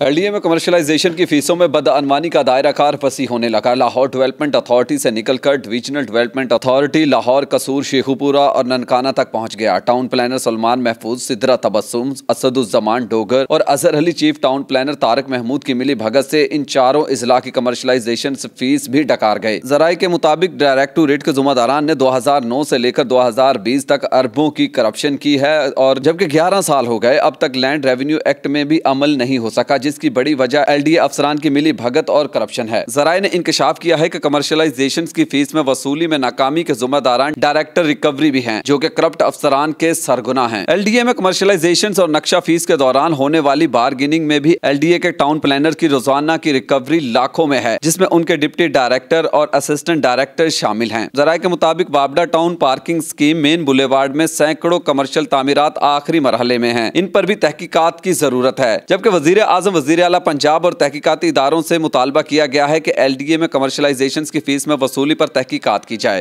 ए में कमर्शलाइजेशन की फीसों में बदअनवानी का दायरा कार फंसी होने लगा लाहौर डेवलपमेंट अथॉरिटी से निकलकर डिवीजनल डेवलपमेंट अथॉरिटी लाहौर कसूर शेखुपुरा और ननकाना तक पहुंच गया टाउन प्लानर सलमान महफूज सिदरा तबसुम असदुजमान डोगर और Azhar Ali chief town planner Tariq Mahmood की मिली भगत से इन चारों अजला की कमर्शलाइजेशन फीस भी डकार गए जराये के मुताबिक डायरेक्टोरेट के जुम्मेदारान ने दो हजार नौ से लेकर दो हजार बीस तक अरबों की करप्शन की है और जबकि ग्यारह साल हो गए अब तक लैंड रेवेन्यू एक्ट में भी अमल नहीं हो सका जिसकी बड़ी वजह एल डी अफसरान की मिली भगत और करप्शन है जराये ने इंकशाफ किया है की कमर्शलाइजेशन की फीस में वसूली में नाकामी के जुम्मेदारान डायरेक्टर रिकवरी भी है जो की करप्ट अफसरान के सरगुना है एल डी ए में कमर्शलाइजेशन और नक्शा फीस के दौरान होने वाली बार्गेनिंग में भी एल डी ए के टाउन प्लानर की रोजाना की रिकवरी लाखों में है जिसमे उनके डिप्टी डायरेक्टर और असिस्टेंट डायरेक्टर शामिल है जराये के मुताबिक बाबडा town parking scheme main boulevard में सैकड़ों कमर्शियल तमीरत आखिरी मरहले में है इन पर भी तहकीकत की जरूरत है जबकि वजीर आजम वजीर अला पंजाब और तहकीकती इदारों से मुतालबा किया गया है कि एल डी ए में कमर्शलाइजेशन की फीस में वसूली पर तहकीकत की जाए